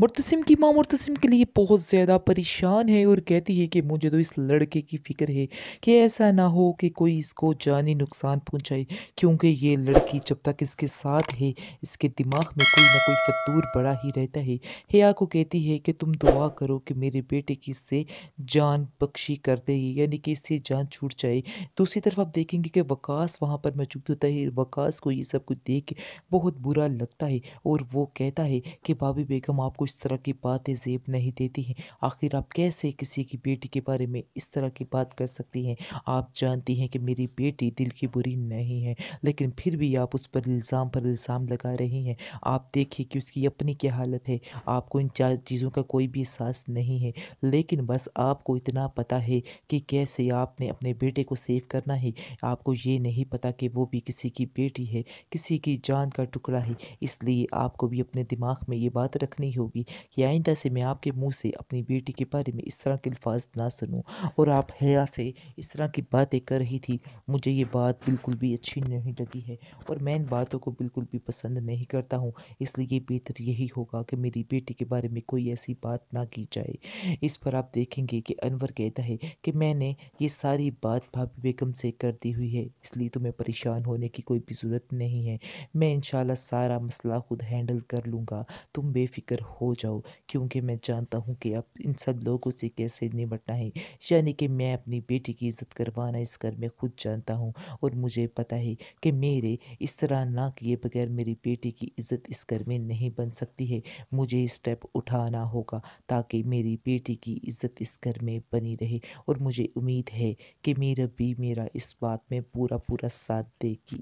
मुर्तसिम की माँ मुर्तसिम के लिए बहुत ज़्यादा परेशान है और कहती है कि मुझे तो इस लड़के की फ़िक्र है कि ऐसा ना हो कि कोई इसको जानी नुकसान पहुंचाए क्योंकि ये लड़की जब तक इसके साथ है इसके दिमाग में कोई ना कोई फतूर बड़ा ही रहता है हया को कहती है कि तुम दुआ करो कि मेरे बेटे की इससे जान बख्शी कर दे यानी कि इससे जान छूट जाए दूसरी तरफ आप देखेंगे कि वकास वहाँ पर मौजूद होता है वकास को ये सब कुछ देख के बहुत बुरा लगता है और वो कहता है कि भाभी बेगम आपको आपको इस तरह की बातें जेब नहीं देती हैं आखिर आप कैसे किसी की बेटी के बारे में इस तरह की बात कर सकती हैं आप जानती हैं कि मेरी बेटी दिल की बुरी नहीं है लेकिन फिर भी आप उस पर इल्ज़ाम पर इल्ज़ाम लगा रही हैं आप देखिए कि उसकी अपनी क्या हालत है आपको इन चार चीज़ों का कोई भी एहसास नहीं है लेकिन बस आपको इतना पता है कि कैसे आपने अपने बेटे को सेव करना है आपको ये नहीं पता कि वो भी किसी की बेटी है किसी की जान का टुकड़ा है इसलिए आपको भी अपने दिमाग में ये बात रखनी होगी होगी कि आइंदा से मैं आपके मुंह से अपनी बेटी के बारे में इस तरह के अल्फाज ना सुनूँ और आप हया से इस तरह की बातें कर रही थी मुझे ये बात बिल्कुल भी अच्छी नहीं लगी है और मैं इन बातों को बिल्कुल भी पसंद नहीं करता हूँ इसलिए बेहतर यही होगा कि मेरी बेटी के बारे में कोई ऐसी बात ना की जाए इस पर आप देखेंगे कि अनवर कहता है कि मैंने ये सारी बात भाभी बेगम से कर दी हुई है इसलिए तुम्हें तो परेशान होने की कोई भी ज़रूरत नहीं है मैं इन सारा मसला खुद हैंडल कर लूँगा तुम बेफिक्र हो हो जाओ क्योंकि मैं जानता हूँ कि अब इन सब लोगों से कैसे निपटना है यानी कि मैं अपनी बेटी की इज्जत करवाना इस घर में खुद जानता हूँ और मुझे पता है कि मेरे इस तरह ना किए बगैर मेरी बेटी की इज्जत इस घर में नहीं बन सकती है मुझे स्टेप उठाना होगा ताकि मेरी बेटी की इज्जत इस घर में बनी रहे और मुझे उम्मीद है कि मेरा भी मेरा इस बात में पूरा पूरा साथ देगी